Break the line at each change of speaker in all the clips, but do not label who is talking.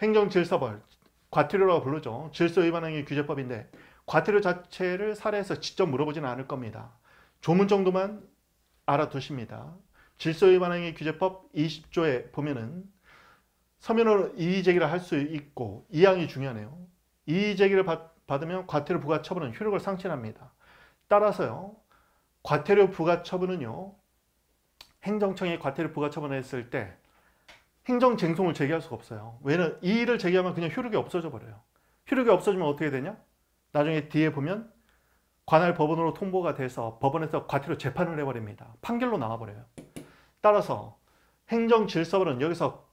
행정 질서벌, 과태료라고 부르죠. 질서 위반 행위 규제법인데 과태료 자체를 사례에서 직접 물어보지는 않을 겁니다. 조문 정도만 알아두십니다. 질서 위반 행위 규제법 20조에 보면은 서면으로 이의 제기를 할 수 있고 이 항이 중요하네요. 이의 제기를 받, 받으면 과태료 부과 처분은 효력을 상실합니다. 따라서요. 과태료 부과 처분은요. 행정청이 과태료 부과 처분을 했을 때 행정쟁송을 제기할 수가 없어요. 왜냐이 일을 제기하면 그냥 효력이 없어져 버려요. 효력이 없어지면 어떻게 되냐? 나중에 뒤에 보면 관할 법원으로 통보가 돼서 법원에서 과태료 재판을 해버립니다. 판결로 나와버려요. 따라서 행정질서법은 여기서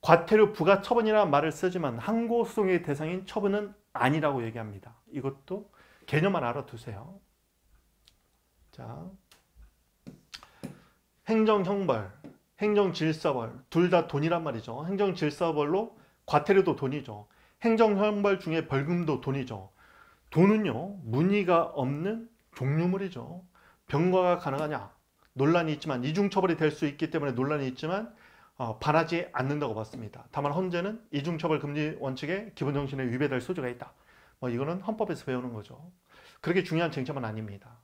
과태료 부과 처분이라는 말을 쓰지만 항고소송의 대상인 처분은 아니라고 얘기합니다. 이것도 개념만 알아두세요. 자. 행정 형벌, 행정 질서벌 둘 다 돈이란 말이죠. 행정 질서벌로 과태료도 돈이죠. 행정 형벌 중에 벌금도 돈이죠. 돈은요 문의가 없는 종류물이죠. 병과가 가능하냐 논란이 있지만 이중처벌이 될 수 있기 때문에 논란이 있지만 어, 바라지 않는다고 봤습니다. 다만 헌재는 이중처벌 금지 원칙에 기본 정신에 위배될 소지가 있다. 뭐 이거는 헌법에서 배우는 거죠. 그렇게 중요한 쟁점은 아닙니다.